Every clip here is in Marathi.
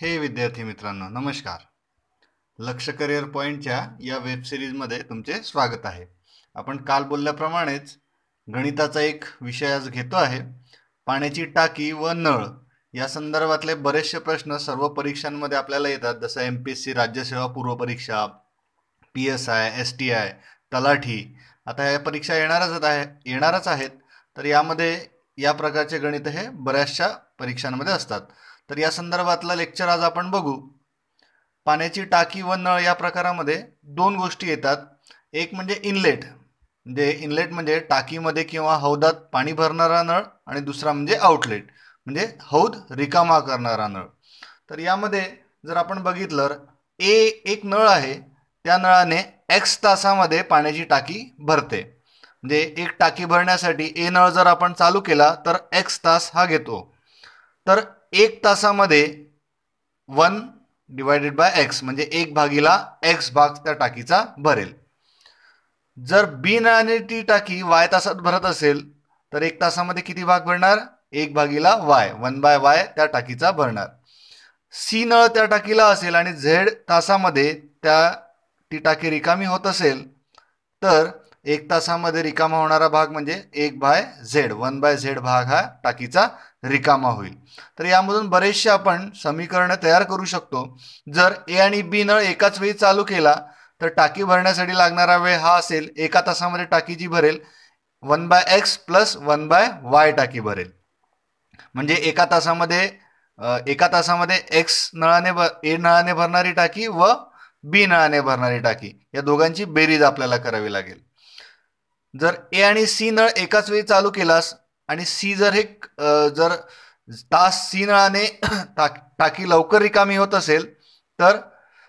हे विद्यार्थी मित्रांनो नमस्कार लक्ष करिअर पॉईंटच्या या वेब सिरीजमध्ये तुमचे स्वागत आहे आपण काल बोलल्याप्रमाणेच गणिताचा एक विषय आज घेतो आहे पाण्याची टाकी व नळ या संदर्भातले बरेचसे प्रश्न सर्व परीक्षांमध्ये आपल्याला येतात जसं एम पी एस सी राज्यसेवा पूर्व परीक्षा P S I S T I तलाठी आता या परीक्षा येणारच आहे येणारच आहेत तर यामध्ये या प्रकारचे गणित हे बऱ्याचशा परीक्षांमध्ये असतात तर या संदर्भातला लेक्चर आज आपण बघू पाण्याची टाकी व नळ या प्रकारामध्ये दोन गोष्टी येतात एक म्हणजे इनलेट म्हणजे इनलेट म्हणजे टाकीमध्ये किंवा हौदात पाणी भरणारा नळ आणि दुसरा म्हणजे आउटलेट म्हणजे हौद रिकामा करणारा नळ तर यामध्ये जर आपण बघितलं ए एक नळ आहे त्या नळाने एक्स तासामध्ये पाण्याची टाकी भरते म्हणजे एक टाकी भरण्यासाठी ए नळ जर आपण चालू केला तर एक्स तास हा घेतो तर एक तासामध्ये वन डिवायडेड बाय एक्स म्हणजे एक भागीला एक्स भाग त्या टाकीचा भरेल जर बी आणि टी टाकी वाय तासात भरत असेल तर एक तासामध्ये किती भाग भरणार एक भागीला वाय वन बाय वाय त्या टाकीचा भरणार सी नळ त्या टाकीला असेल आणि झेड तासामध्ये त्या टी टाकी रिकामी होत असेल तर एक तासामध्ये रिकामा होणारा भाग म्हणजे एक by Z one by Z भाग हा टाकीचा रिकामा होईल तर यामधून बरेचसे आपण समीकरणं तयार करू शकतो जर ए आणि बी नळ एकाच वेळी चालू केला तर टाकी भरण्यासाठी लागणारा वेळ हा असेल एका तासामध्ये टाकी जी भरेल one by X plus one by Y टाकी भरेल म्हणजे एका तासामध्ये एका तासामध्ये एक्स नळाने भर ए नळाने भरणारी टाकी व बी नळाने भरणारी टाकी या दोघांची बेरीज आपल्याला करावी लागेल जर ए आणि सी नळ एकाच वेळी चालू केलास आणि सी जर हे जर तास सी नळाने टाकी लवकर रिकामी होत असेल तर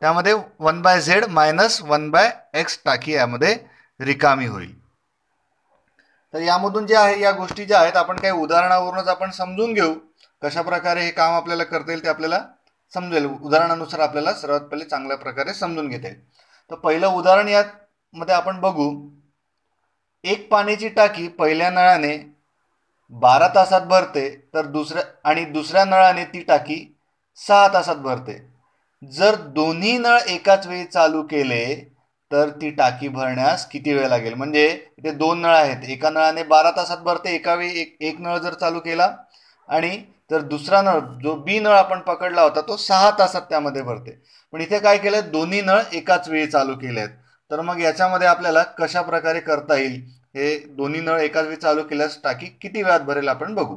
त्यामध्ये one by Z minus one by X टाकी यामध्ये रिकामी होईल तर यामधून जे आहे या गोष्टी ज्या आहेत आपण काही उदाहरणावरूनच आपण समजून घेऊ कशा प्रकारे हे काम आपल्याला करता येईल ते आपल्याला समजेल उदाहरणानुसार आपल्याला सर्वात पहिले चांगल्या प्रकारे समजून घेता येईल तर पहिलं उदाहरण यामध्ये आपण बघू एक पाण्याची टाकी पहिल्या नळाने बारा तासात भरते तर दुसऱ्या आणि दुसऱ्या नळाने ती टाकी सहा तासात भरते जर दोन्ही नळ एकाच वेळी चालू केले तर ती टाकी भरण्यास किती वेळ लागेल म्हणजे इथे दोन नळ आहेत एका नळाने बारा तासात भरते एका वेळी एक एक नळ जर चालू केला आणि तर दुसरा नळ जो बी नळ आपण पकडला होता तो सहा तासात त्यामध्ये भरते पण इथे काय केलं दोन्ही नळ एकाच वेळी चालू केले आहेत तर मग याच्यामध्ये आपल्याला कशा प्रकारे करता येईल हे दोन्ही नळ एकाच वेळी चालू केल्यास टाकी किती वेळात भरेल आपण बघू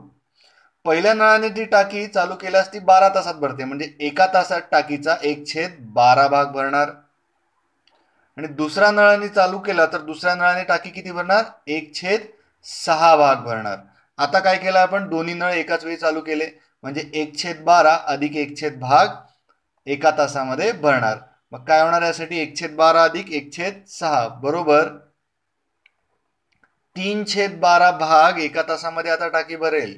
पहिल्या नळाने जी टाकी चालू केल्यास ती बारा तासात भरते म्हणजे एका तासात टाकीचा एक छेद बारा भाग भरणार आणि दुसऱ्या नळाने चालू केला तर दुसऱ्या नळाने टाकी किती भरणार एक छेद सहा भाग भरणार आता काय केलं आपण दोन्ही नळ एकाच वेळी चालू केले म्हणजे एक छेद बारा अधिक एक छेद भाग एका तासामध्ये भरणार मग काय होणार यासाठी एक छेद बारा अधिक एक छेद सहा बरोबर तीन छेद बारा भाग एका तासामध्ये आता टाकी भरेल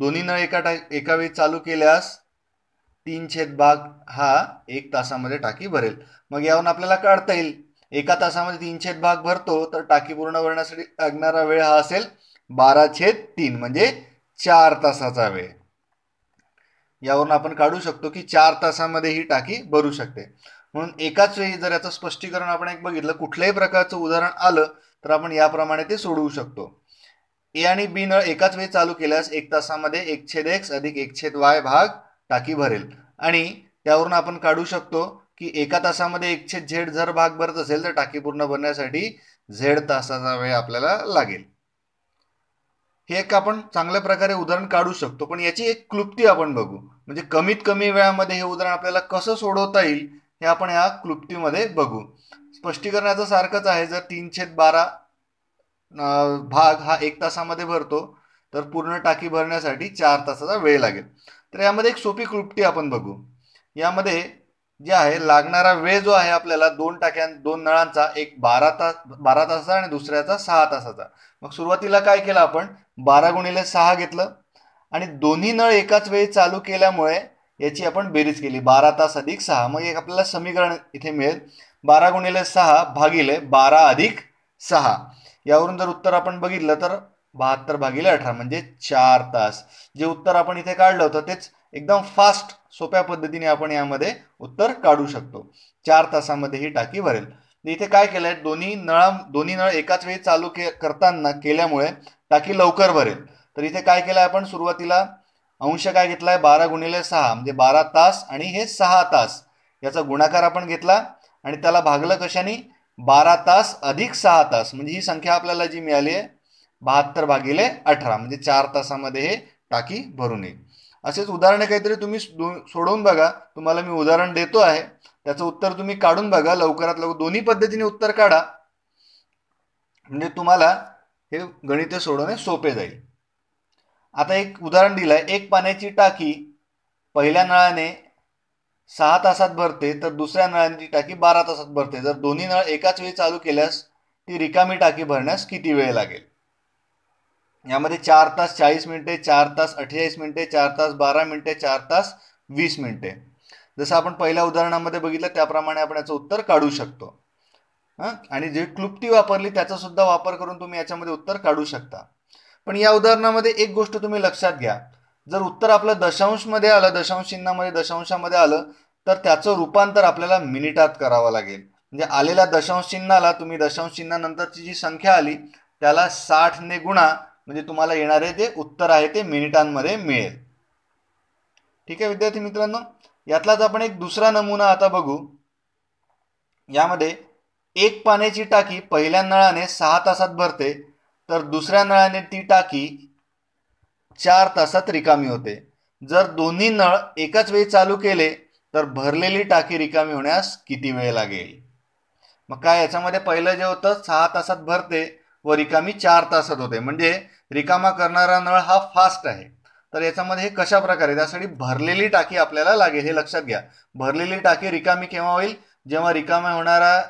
दोन्ही नळ एका टा एका वेळी चालू केल्यास तीन छेद भाग हा एक तासामध्ये टाकी भरेल मग यावरून आपल्याला काढता येईल एका तासामध्ये तीन छेद भाग भरतो तर टाकी पूर्ण भरण्यासाठी लागणारा वेळ हा असेल बारा छेद तीन म्हणजे चार तासाचा वेळ यावरून आपण काढू शकतो की चार तासामध्ये ही टाकी भरू शकते म्हणून एकाच वेळी जर याचं स्पष्टीकरण आपण एक बघितलं कुठल्याही प्रकारचं उदाहरण आलं तर आपण याप्रमाणे ते सोडवू शकतो ए आणि बी नळ एकाच वेळी चालू केल्यास एक तासामध्ये एक छेद एक्स अधिक एक छेद वाय भाग टाकी भरेल आणि त्यावरून आपण काढू शकतो की एका तासामध्ये एक छेद झेड जर भाग भरत असेल तर टाकी पूर्ण भरण्यासाठी झेड तासाचा वेळ आपल्याला लागेल हे एक आपण चांगल्या प्रकारे उदाहरण काढू शकतो पण याची एक क्लुप्ती आपण बघू म्हणजे कमीत कमी वेळामध्ये हे उदाहरण आपल्याला कसं सोडवता येईल हे आपण या क्लुप्तीमध्ये बघू स्पष्टीकरणाचं सारखंच आहे जर तीनशेत बारा भाग हा एक तासामध्ये भरतो तर पूर्ण टाकी भरण्यासाठी चार तासाचा वेळ लागेल तर यामध्ये एक सोपी क्लुप्टी आपण बघू यामध्ये जे आहे लागणारा वेळ जो आहे आपल्याला दोन टाक्यां दोन नळांचा एक बारा तास बारा तासाचा आणि दुसऱ्याचा सहा तासाचा मग सुरुवातीला काय केलं आपण बारा गुणिले सहा घेतलं आणि दोन्ही नळ एकाच वेळी चालू केल्यामुळे याची आपण बेरीज केली बारा तास अधिक सहा मग एक आपल्याला समीकरण इथे मिळेल बारा गुणिले सहा भागिले बारा अधिक सहा यावरून जर उत्तर आपण बघितलं तर बहात्तर भागिले अठरा म्हणजे चार तास जे उत्तर आपण इथे काढलं होतं तेच एकदम फास्ट सोप्या पद्धतीने आपण यामध्ये उत्तर काढू शकतो चार तासामध्ये ही टाकी भरेल इथे काय केलंय दोन्ही नळा दोन्ही नळ एकाच वेळी चालू के करताना केल्यामुळे टाकी लवकर भरेल तर इथे काय केलंय आपण सुरुवातीला अंश काय घेतलाय बारा गुणिले सहा म्हणजे बारा तास आणि हे सहा तास याचा गुणाकार आपण घेतला आणि त्याला भागलं कशाने बारा तास अधिक सहा तास म्हणजे ही संख्या आपल्याला जी मिळाली आहे बहात्तर भागिले अठरा म्हणजे चार तासामध्ये हे टाकी भरून येईल असेच उदाहरणे काहीतरी तुम्ही सोडवून बघा तुम्हाला मी उदाहरण देतो आहे त्याचं उत्तर तुम्ही काढून बघा लवकरात लवकर दोन्ही पद्धतीने उत्तर काढा म्हणजे तुम्हाला हे गणित सोडवणे सोपे जाईल आता एक उदाहरण दिलं आहे एक पाण्याची टाकी पहिल्या नळाने सहा तासात भरते तर दुसऱ्या नळांची टाकी बारा तासात भरते जर दोन्ही नळ एकाच वेळी चालू केल्यास ती रिकामी टाकी भरण्यास किती वेळ लागेल यामध्ये चार तास चाळीस मिनिटे चार तास अठ्ठेचाळीस मिनिटे चार तास बारा मिनिटे चार तास वीस मिनिटे जसं आपण पहिल्या उदाहरणामध्ये बघितलं त्याप्रमाणे आपण याचं उत्तर काढू शकतो आणि जे क्लुप्ती वापरली त्याचा सुद्धा वापर करून तुम्ही याच्यामध्ये उत्तर काढू शकता पण या उदाहरणामध्ये एक गोष्ट तुम्ही लक्षात घ्या जर उत्तर आपलं दशांशमध्ये आलं दशांश चिन्हामध्ये दशांशामध्ये आलं तर त्याचं रूपांतर आपल्याला मिनिटात करावं लागेल म्हणजे आलेल्या दशांश चिन्हाला तुम्ही दशांश चिन्हानंतरची जी संख्या आली त्याला ने गुणा म्हणजे तुम्हाला येणारे जे उत्तर आहे ते मिनिटांमध्ये मिळेल ठीक आहे विद्यार्थी मित्रांनो यातलाच आपण एक दुसरा नमुना आता बघू यामध्ये एक पाण्याची टाकी पहिल्या नळाने सहा तासात भरते तर दुसऱ्या नळाने ती टाकी चार तासात रिकामी होते जर दोन्ही नळ एकाच वेळी चालू केले तर भरलेली टाकी रिकामी होण्यास किती वेळ लागेल मग काय याच्यामध्ये पहिलं जे होतं सहा तासात भरते व रिकामी चार तासात होते म्हणजे रिकामा करणारा नळ हा फास्ट आहे तर याच्यामध्ये हे कशा प्रकारे त्यासाठी भरलेली टाकी आपल्याला लागेल हे लक्षात घ्या भरलेली टाकी रिकामी केव्हा होईल जेव्हा रिकामा होणारा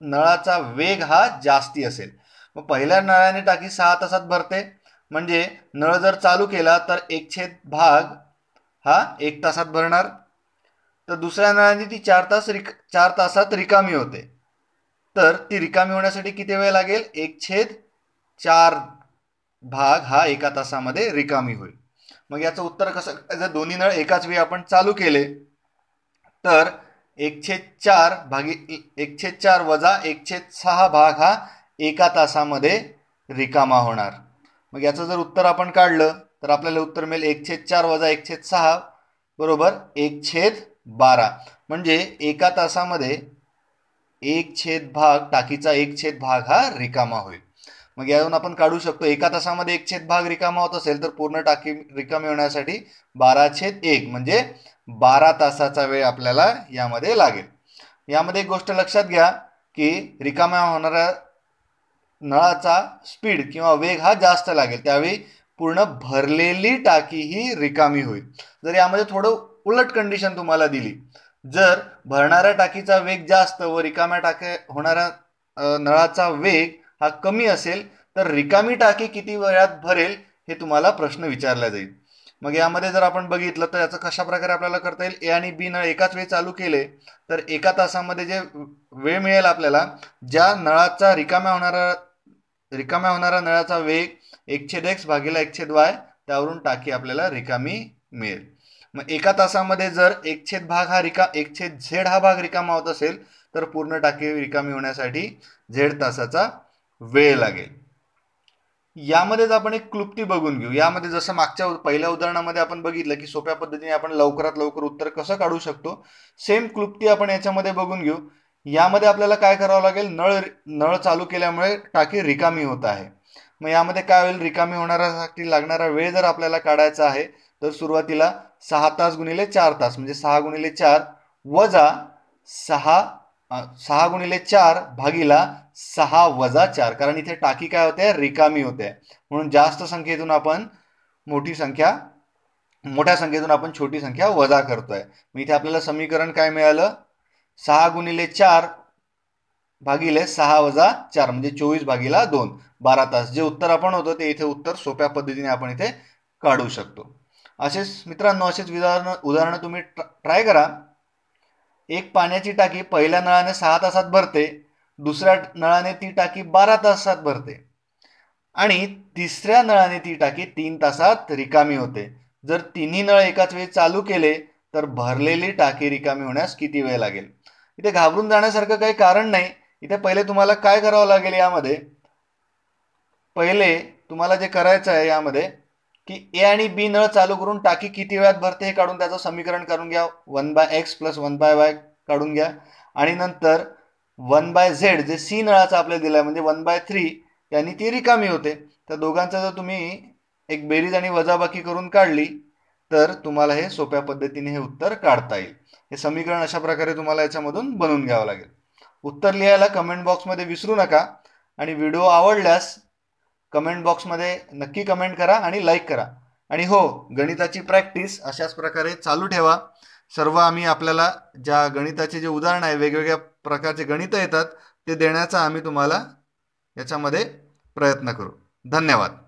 नळाचा वेग हा जास्ती असेल मग पहिल्या नळाने टाकी सहा तासात भरते म्हणजे नळ जर चालू केला तर एक छेद भाग हा एक तासात भरणार तर दुसऱ्या नळाने ती चार तास रिक चार तासात रिकामी होते तर ती रिकामी होण्यासाठी किती वेळ लागेल एक छेद चार भाग हा एका तासामध्ये रिकामी होईल मग याचं उत्तर कसं जर दोन्ही नळ एकाच वेळी आपण चालू केले तर एक छेद चार भागी एक छेद चार वजा एक छेद सहा भाग हा एका तासामध्ये रिकामा होणार मग याचं जर उत्तर आपण काढलं तर आपल्याला उत्तर मिळेल एक छेद चार वजा एक छेद सहा बरोबर एक छेद बारा म्हणजे एका तासामध्ये एक छेद भाग टाकीचा एक छेद भाग हा रिकामा होईल मग यावरून आपण काढू शकतो एका तासामध्ये एक छेद भाग रिकामा होत असेल तर पूर्ण टाकी रिकामी होण्यासाठी बारा छेद एक म्हणजे बारा तासाचा वेळ आपल्याला यामध्ये लागेल यामध्ये एक गोष्ट लक्षात घ्या की रिकाम्या होणाऱ्या नळाचा स्पीड किंवा वेग हा जास्त लागेल त्यावेळी पूर्ण भरलेली टाकी ही रिकामी होईल जर यामध्ये थोडं उलट कंडिशन तुम्हाला दिली जर भरणाऱ्या टाकीचा वेग जास्त व रिकाम्या टाक्या होणारा नळाचा वेग हा कमी असेल तर रिकामी टाकी किती वेळात भरेल हे तुम्हाला प्रश्न विचारला जाईल मग यामध्ये जर आपण बघितलं तर याचं कशा प्रकारे आपल्याला करता येईल ए आणि बी नळ एकाच वेळी चालू केले तर एका तासामध्ये जे वेळ मिळेल आपल्याला ज्या नळाचा रिकाम्या होणारा रिकाम्या होणारा नळाचा वेग एकशे एक्स भागीला एकछेद वाय त्यावरून टाकी आपल्याला रिकामी मिळेल मग एका तासामध्ये जर एकछेद भाग हा रिका एकछेद झेड हा भाग रिकामा होत असेल तर पूर्ण टाकी रिकामी होण्यासाठी झेड तासाचा वेळ लागेल यामध्येच आपण एक क्लुप्ती बघून घेऊ यामध्ये जसं मागच्या पहिल्या उदाहरणामध्ये आपण बघितलं की सोप्या पद्धतीने आपण लवकरात लवकर उत्तर कसं काढू शकतो सेम क्लुप्ती आपण याच्यामध्ये बघून घेऊ यामध्ये आपल्याला काय करावं लागेल नळ नळ चालू केल्यामुळे टाकी रिकामी होत आहे मग यामध्ये काय होईल रिकामी होणाऱ्यासाठी लागणारा वेळ जर आपल्याला काढायचा आहे तर सुरुवातीला सहा तास गुणिले चार तास म्हणजे सहा गुणिले चार वजा सहा सहा गुणिले चार भागीला सहा वजा चार कारण इथे टाकी काय होते रिकामी होते म्हणून जास्त संख्येतून आपण मोठी संख्या मोठ्या संख्येतून आपण छोटी संख्या वजा करतोय मग इथे आपल्याला समीकरण काय मिळालं सहा गुणिले चार भागिले सहा वजा चार म्हणजे चोवीस भागीला दोन बारा तास जे उत्तर आपण होतो ते इथे उत्तर सोप्या पद्धतीने आपण इथे काढू शकतो असेच मित्रांनो असेच उदाहरण उदाहरणं तुम्ही ट्राय करा एक पाण्याची टाकी पहिल्या नळाने सहा तासात भरते दुसऱ्या नळाने ती टाकी बारा तासात भरते आणि तिसऱ्या नळाने ती टाकी तीन तासात रिकामी होते जर तिन्ही नळ एकाच वेळी चालू केले तर भरलेली टाकी रिकामी होण्यास किती वेळ लागेल इथे घाबरून जाण्यासारखं काही कारण नाही इथे पहिले तुम्हाला काय करावं लागेल यामध्ये पहिले तुम्हाला जे करायचं आहे यामध्ये की ए आणि बी नळ चालू करून टाकी किती वेळात भरते हे काढून त्याचं समीकरण करून घ्या one by X plus one by Y काढून घ्या आणि नंतर वन बाय झेड जे सी नळाचं आपल्याला दिलं आहे म्हणजे वन बाय थ्री यांनी ती रिकामी होते तर दोघांचा जर तुम्ही एक बेरीज आणि वजाबाकी करून काढली तर तुम्हाला हे सोप्या पद्धतीने हे उत्तर काढता येईल हे समीकरण अशा प्रकारे तुम्हाला याच्यामधून बनवून घ्यावं लागेल उत्तर लिहायला कमेंट बॉक्समध्ये विसरू नका आणि व्हिडिओ आवडल्यास कमेंट बॉक्समध्ये नक्की कमेंट करा आणि लाईक करा आणि हो गणिताची प्रॅक्टिस अशाच प्रकारे चालू ठेवा सर्व आम्ही आपल्याला ज्या गणिताचे जे उदाहरण आहे वेगवेगळ्या प्रकारचे गणितं येतात ते देण्याचा आम्ही तुम्हाला याच्यामध्ये प्रयत्न करू धन्यवाद